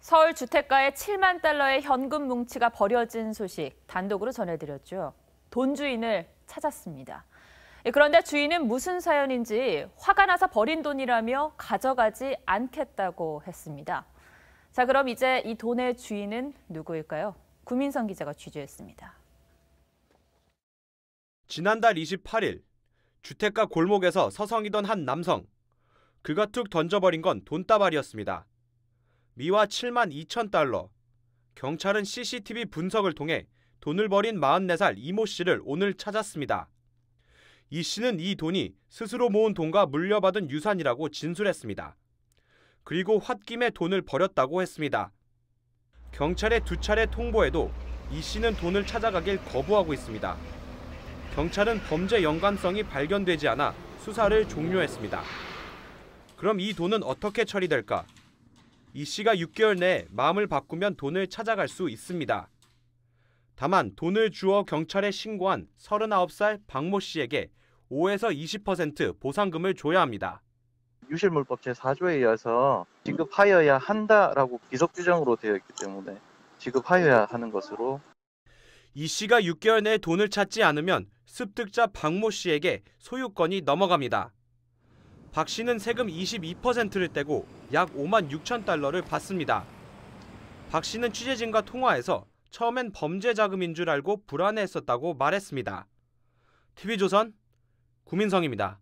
서울 주택가에 7만 달러의 현금 뭉치가 버려진 소식 단독으로 전해드렸죠. 돈 주인을 찾았습니다. 예, 그런데 주인은 무슨 사연인지 화가 나서 버린 돈이라며 가져가지 않겠다고 했습니다. 자, 그럼 이제 이 돈의 주인은 누구일까요? 구민성 기자가 취재했습니다. 지난달 28일 주택가 골목에서 서성이던 한 남성. 그가 툭 던져버린 건 돈다발이었습니다. 미화 7만 2천 달러. 경찰은 CCTV 분석을 통해 돈을 벌인 44살 이모 씨를 오늘 찾았습니다. 이 씨는 이 돈이 스스로 모은 돈과 물려받은 유산이라고 진술했습니다. 그리고 홧김에 돈을 버렸다고 했습니다. 경찰의두 차례 통보에도이 씨는 돈을 찾아가길 거부하고 있습니다. 경찰은 범죄 연관성이 발견되지 않아 수사를 종료했습니다. 그럼 이 돈은 어떻게 처리될까? 이 씨가 6개월 내에 마음을 바꾸면 돈을 찾아갈 수 있습니다. 다만 돈을 주어 경찰에 신고한 39살 박모 씨에게 5에서 20% 보상금을 줘야 합니다. 유실물법 제4조에 의해서 지급하여야 한다라고 비속 규정으로 되어 있기 때문에 지급하여야 하는 것으로 이 씨가 6개월 내에 돈을 찾지 않으면 습득자 박모 씨에게 소유권이 넘어갑니다. 박 씨는 세금 22%를 떼고 약 5만 6천 달러를 받습니다. 박 씨는 취재진과 통화에서 처음엔 범죄 자금인 줄 알고 불안해했었다고 말했습니다. TV조선 구민성입니다.